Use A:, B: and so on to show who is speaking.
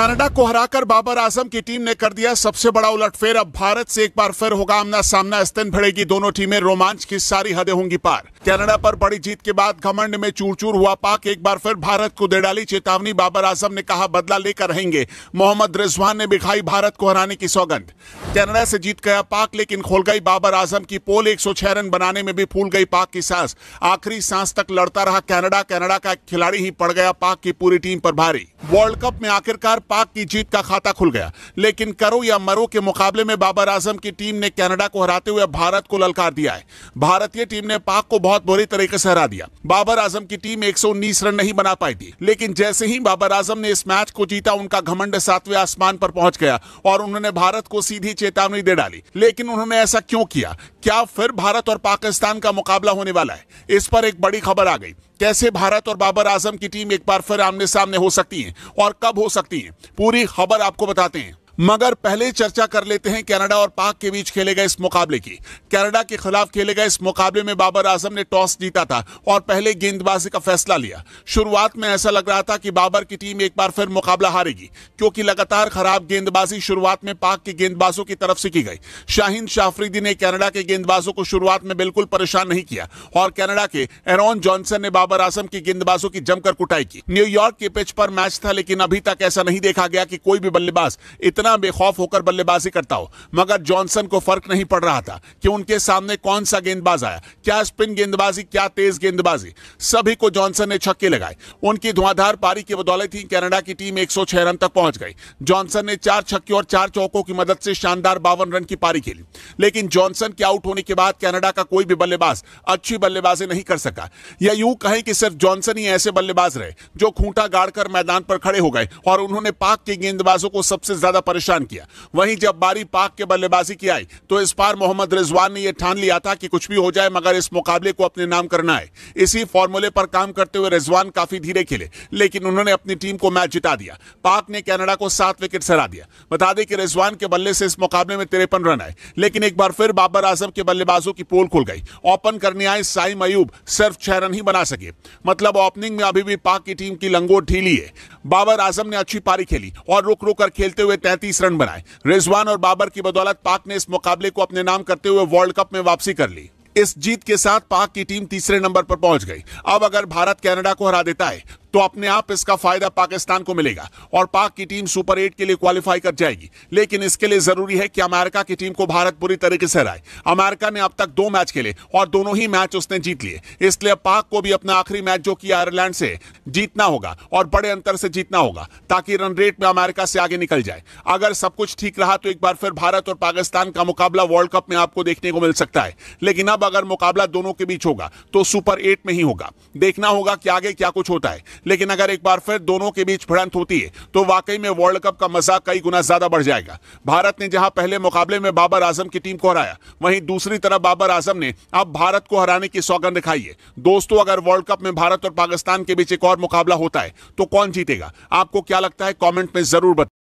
A: Canada को हराकर बाबर आजम की टीम ने कर दिया सबसे बड़ा उलटफेर अब भारत से एक बार फिर होगा आमना सामना स्तन भिड़ेगी दोनों टीमें रोमांच की सारी हदें होंगी पार कनाडा पर बड़ी जीत के बाद घमंड में चूर चूर हुआ पाक एक बार फिर भारत को दे डाली चेतावनी बाबर आजम ने कहा बदला लेकर रहेंगे मोहम्मद रिजवान ने बिखाई भारत को हराने की सौगंध कनाडा से जीत गया पाक लेकिन खोल गई बाबर आजम की पोल एक रन बनाने में भी फूल गई पाक की सांस आखिरी सांस तक लड़ता रहा कैनेडा कैनेडा का खिलाड़ी ही पड़ गया पाक की पूरी टीम पर भारी वर्ल्ड कप में आखिरकार पाक की जीत का खाता खुल गया लेकिन करो या मरो के मुकाबले में बाबर आजम की टीम ने कनाडा को हराते हुए भारत को ललकार दिया है भारतीय टीम ने पाक को बहुत बुरी तरीके से हरा दिया बाबर आजम की टीम एक रन नहीं बना पाई थी लेकिन जैसे ही बाबर आजम ने इस मैच को जीता उनका घमंड सातवें आसमान पर पहुंच गया और उन्होंने भारत को सीधी चेतावनी दे डाली लेकिन उन्होंने ऐसा क्यों किया क्या फिर भारत और पाकिस्तान का मुकाबला होने वाला है इस पर एक बड़ी खबर आ गई कैसे भारत और बाबर आजम की टीम एक बार फिर आमने सामने हो सकती है और कब हो सकती है पूरी खबर आपको बताते हैं मगर पहले चर्चा कर लेते हैं कनाडा और पाक के बीच खेले गए इस मुकाबले की कनाडा के खिलाफ खेले गए इस मुकाबले में बाबर आजम ने टॉस जीता था और पहले गेंदबाजी का फैसला लिया शुरुआत में ऐसा लग रहा था कि बाबर की टीम एक बार फिर मुकाबला हारेगी क्योंकि लगातार खराब गेंदबाजी शुरुआत में पाक के गेंदबाजों की तरफ से की गई शाहिन शाफरीदी ने कैनेडा के गेंदबाजों को शुरुआत में बिल्कुल परेशान नहीं किया और कैनेडा के एरॉन जॉनसन ने बाबर आजम की गेंदबाजों की जमकर कुटाई की न्यूयॉर्क के पिच पर मैच था लेकिन अभी तक ऐसा नहीं देखा गया कि कोई भी बल्लेबाज इतना कितना बेखौफ होकर बल्लेबाजी करता हो मगर जॉनसन को फर्क नहीं पड़ रहा था कि उनके सामने कौन सा गेंदबाज आया क्या स्पिन गेंदबाजी क्या तेज गेंदबाजी सभी को जॉनसन ने छक्के लगाए उनकी धुआंधार पारी की बदौलत ही कैनेडा की टीम एक रन तक पहुंच गई जॉनसन ने चार छक्के और चार चौकों की मदद से शानदार बावन रन की पारी खेली लेकिन जॉनसन के आउट होने के बाद कैनेडा का कोई भी बल्लेबाज अच्छी बल्लेबाजी नहीं कर सका या यूं कहें कि सिर्फ जॉनसन ही ऐसे बल्लेबाज रहे जो खूंटा गाड़कर मैदान पर खड़े हो गए और उन्होंने पाक के गेंदबाजों को सबसे ज्यादा परेशान परेशान किया वहीं जब बारी पाक के बल्लेबाजी की आई तो इस बार मोहम्मद रिजवान ने यह ठान लिया था कि कुछ भी हो जाए मगर इस मुकाबले को अपने नाम करना है इसी फॉर्मूले पर काम करते हुए रिजवान काफी धीरे खेले लेकिन उन्होंने अपनी टीम को मैच जिता दिया पाक ने कैनेडा को सात विकेट से दिया बता दें कि रिजवान के बल्ले से इस मुकाबले में तिरपन रन आए लेकिन एक बार फिर बाबर आजम के बल्लेबाजों की पोल खुल गई ओपन करने आए साई मयूब सिर्फ छह रन ही बना सके मतलब ओपनिंग में अभी भी पाक की टीम की लंगोट ढीली है बाबर आजम ने अच्छी पारी खेली और रुक रुक कर खेलते हुए पैंतीस रन बनाए रिजवान और बाबर की बदौलत पाक ने इस मुकाबले को अपने नाम करते हुए वर्ल्ड कप में वापसी कर ली इस जीत के साथ पाक की टीम तीसरे नंबर पर पहुंच गई अब अगर भारत कनाडा को हरा देता है तो अपने आप इसका फायदा पाकिस्तान को मिलेगा और पाक की टीम सुपर एट के लिए क्वालिफाई कर जाएगी लेकिन इसके लिए जरूरी है कि अमेरिका की टीम को भारत पूरी तरीके से हराए अमेरिका ने अब तक दो मैच खेले और दोनों ही मैच उसने जीत लिए इसलिए पाक को भी अपना आखिरी मैच जो कि आयरलैंड से जीतना होगा और बड़े अंतर से जीतना होगा ताकि रन रेट में अमेरिका से आगे निकल जाए अगर सब कुछ ठीक रहा तो एक बार फिर भारत और पाकिस्तान का मुकाबला वर्ल्ड कप में आपको देखने को मिल सकता है लेकिन अब अगर मुकाबला दोनों के बीच होगा तो सुपर एट में ही होगा देखना होगा कि आगे क्या कुछ होता है लेकिन अगर एक बार फिर दोनों के बीच भिड़ंत होती है तो वाकई में वर्ल्ड कप का मजा कई गुना ज्यादा बढ़ जाएगा भारत ने जहां पहले मुकाबले में बाबर आजम की टीम को हराया वहीं दूसरी तरफ बाबर आजम ने अब भारत को हराने की सौगंध दिखाई है दोस्तों अगर वर्ल्ड कप में भारत और पाकिस्तान के बीच एक और मुकाबला होता है तो कौन जीतेगा आपको क्या लगता है कॉमेंट में जरूर बताए